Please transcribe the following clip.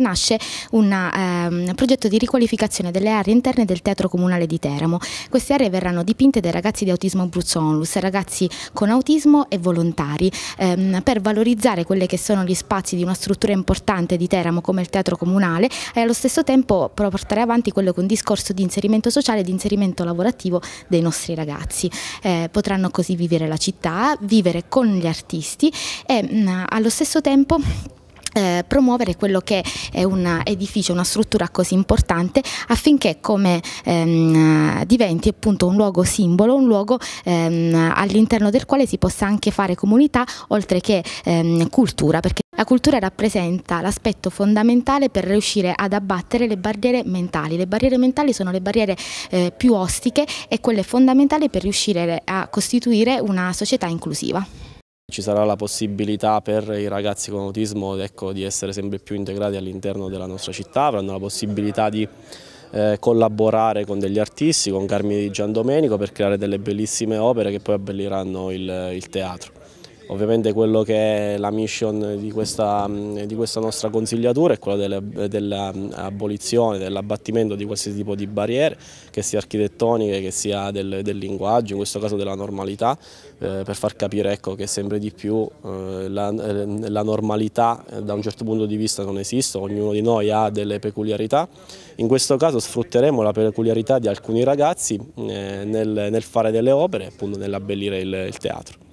nasce una, um, un ehm, progetto di riqualificazione delle aree interne del Teatro Comunale di Teramo. Queste aree verranno dipinte dai ragazzi di Autismo Abruzzo Onlus, ragazzi con autismo e volontari, um, per valorizzare quelli che sono gli spazi di una struttura importante di Teramo come il Teatro Comunale e allo stesso tempo portare avanti quello che è un discorso di inserimento sociale e di inserimento lavorativo dei nostri ragazzi. Eh, potranno così vivere la città, vivere con gli artisti e um, allo stesso tempo eh, promuovere quello che è un edificio, una struttura così importante affinché come ehm, diventi appunto un luogo simbolo, un luogo ehm, all'interno del quale si possa anche fare comunità oltre che ehm, cultura perché la cultura rappresenta l'aspetto fondamentale per riuscire ad abbattere le barriere mentali. Le barriere mentali sono le barriere eh, più ostiche e quelle fondamentali per riuscire a costituire una società inclusiva ci sarà la possibilità per i ragazzi con autismo ecco, di essere sempre più integrati all'interno della nostra città, avranno la possibilità di eh, collaborare con degli artisti, con Carmine di Giandomenico per creare delle bellissime opere che poi abbelliranno il, il teatro. Ovviamente quello che è la mission di questa, mm, di questa nostra consigliatura è quella dell'abolizione, mm, dell dell'abbattimento di qualsiasi tipo di barriere, che sia architettoniche, che sia del, del linguaggio, in questo caso della normalità, eh, per far capire ecco, che sempre di più eh, la, eh, la, normalità eh, da un certo punto di vista non esiste, ognuno di noi ha delle peculiarità. In questo caso sfrutteremo la peculiarità di alcuni ragazzi eh, nel, nel, fare delle opere, appunto nell'abbellire il, il teatro.